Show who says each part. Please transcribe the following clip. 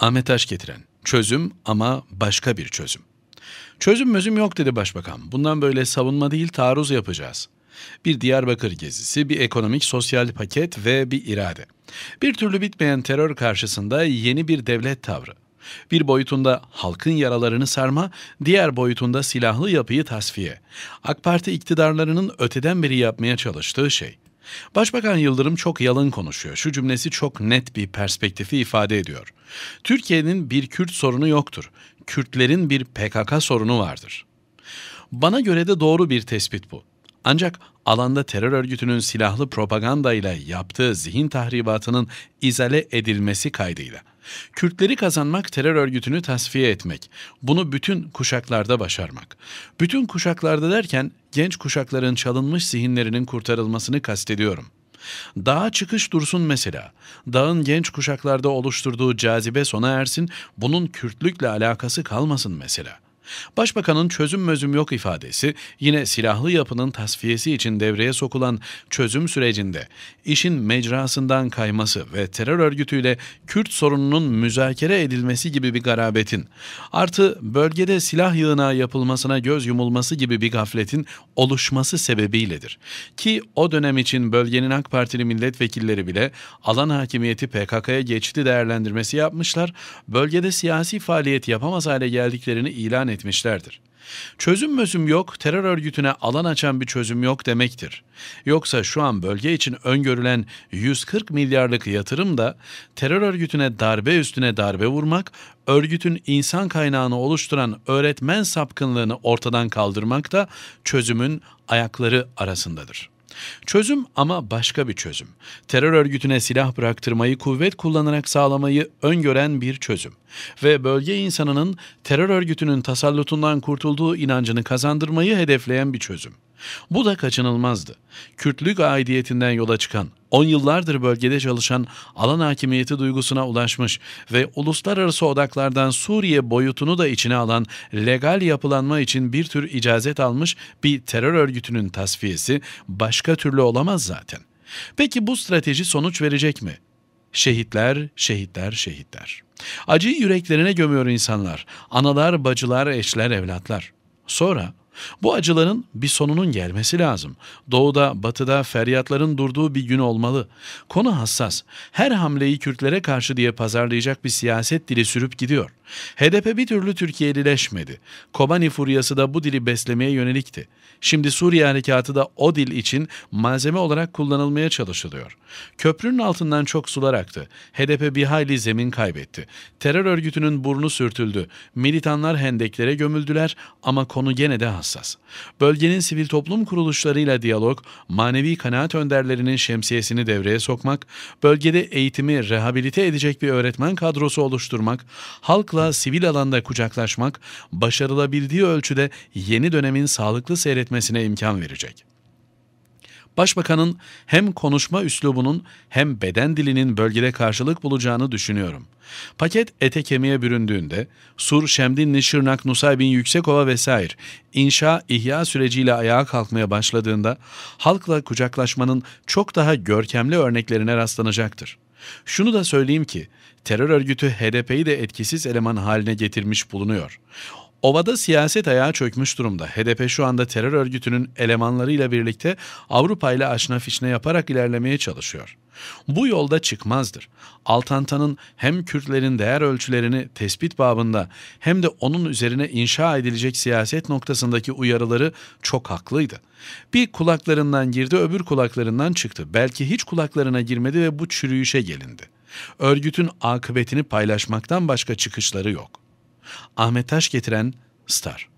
Speaker 1: Ahmet Taş getiren. Çözüm ama başka bir çözüm. Çözüm mözüm yok dedi başbakan. Bundan böyle savunma değil taarruz yapacağız. Bir Diyarbakır gezisi, bir ekonomik sosyal paket ve bir irade. Bir türlü bitmeyen terör karşısında yeni bir devlet tavrı. Bir boyutunda halkın yaralarını sarma, diğer boyutunda silahlı yapıyı tasfiye. AK Parti iktidarlarının öteden beri yapmaya çalıştığı şey. Başbakan Yıldırım çok yalın konuşuyor. Şu cümlesi çok net bir perspektifi ifade ediyor. Türkiye'nin bir Kürt sorunu yoktur. Kürtlerin bir PKK sorunu vardır. Bana göre de doğru bir tespit bu. Ancak alanda terör örgütünün silahlı propagandayla yaptığı zihin tahribatının izale edilmesi kaydıyla. Kürtleri kazanmak terör örgütünü tasfiye etmek. Bunu bütün kuşaklarda başarmak. Bütün kuşaklarda derken genç kuşakların çalınmış zihinlerinin kurtarılmasını kastediyorum. Dağa çıkış dursun mesela. Dağın genç kuşaklarda oluşturduğu cazibe sona ersin, bunun Kürtlükle alakası kalmasın mesela.'' Başbakanın çözüm mözüm yok ifadesi yine silahlı yapının tasfiyesi için devreye sokulan çözüm sürecinde işin mecrasından kayması ve terör örgütüyle Kürt sorununun müzakere edilmesi gibi bir garabetin artı bölgede silah yığına yapılmasına göz yumulması gibi bir gafletin oluşması sebebiyledir. Ki o dönem için bölgenin AK Partili milletvekilleri bile alan hakimiyeti PKK'ya geçti değerlendirmesi yapmışlar, bölgede siyasi faaliyet yapamaz hale geldiklerini ilan etmişler etmişlerdir. Çözüm mözüm yok, terör örgütüne alan açan bir çözüm yok demektir. Yoksa şu an bölge için öngörülen 140 milyarlık yatırım da terör örgütüne darbe üstüne darbe vurmak, örgütün insan kaynağını oluşturan öğretmen sapkınlığını ortadan kaldırmak da çözümün ayakları arasındadır.'' Çözüm ama başka bir çözüm. Terör örgütüne silah bıraktırmayı kuvvet kullanarak sağlamayı öngören bir çözüm. Ve bölge insanının terör örgütünün tasallutundan kurtulduğu inancını kazandırmayı hedefleyen bir çözüm. Bu da kaçınılmazdı. Kürtlük aidiyetinden yola çıkan 10 yıllardır bölgede çalışan alan hakimiyeti duygusuna ulaşmış ve uluslararası odaklardan Suriye boyutunu da içine alan legal yapılanma için bir tür icazet almış bir terör örgütünün tasfiyesi başka türlü olamaz zaten. Peki bu strateji sonuç verecek mi? Şehitler, şehitler, şehitler. Acıyı yüreklerine gömüyor insanlar. Analar, bacılar, eşler, evlatlar. Sonra bu acıların bir sonunun gelmesi lazım. Doğuda, batıda feryatların durduğu bir gün olmalı. Konu hassas. Her hamleyi Kürtlere karşı diye pazarlayacak bir siyaset dili sürüp gidiyor. HDP bir türlü Türkiye'lileşmedi. Kobani furyası da bu dili beslemeye yönelikti. Şimdi Suriye harekatı da o dil için malzeme olarak kullanılmaya çalışılıyor. Köprünün altından çok sular aktı. HDP bir hayli zemin kaybetti. Terör örgütünün burnu sürtüldü. Militanlar hendeklere gömüldüler ama konu gene de hassas hassas. Bölgenin sivil toplum kuruluşlarıyla diyalog, manevi kanaat önderlerinin şemsiyesini devreye sokmak, bölgede eğitimi rehabilite edecek bir öğretmen kadrosu oluşturmak, halkla sivil alanda kucaklaşmak, başarılabildiği ölçüde yeni dönemin sağlıklı seyretmesine imkan verecek. Başbakanın hem konuşma üslubunun hem beden dilinin bölgede karşılık bulacağını düşünüyorum. Paket ete kemiğe büründüğünde Sur, Şemdinli, Şırnak, Nusaybin, Yüksekova vesaire inşa, ihya süreciyle ayağa kalkmaya başladığında halkla kucaklaşmanın çok daha görkemli örneklerine rastlanacaktır. Şunu da söyleyeyim ki terör örgütü HDP'yi de etkisiz eleman haline getirmiş bulunuyor. Ovada siyaset ayağa çökmüş durumda. HDP şu anda terör örgütünün elemanlarıyla birlikte Avrupa ile aşna fişne yaparak ilerlemeye çalışıyor. Bu yolda çıkmazdır. Altantan'ın hem Kürtlerin değer ölçülerini tespit babında hem de onun üzerine inşa edilecek siyaset noktasındaki uyarıları çok haklıydı. Bir kulaklarından girdi öbür kulaklarından çıktı. Belki hiç kulaklarına girmedi ve bu çürüyüşe gelindi. Örgütün akıbetini paylaşmaktan başka çıkışları yok.'' Ahmet Taş getiren Star.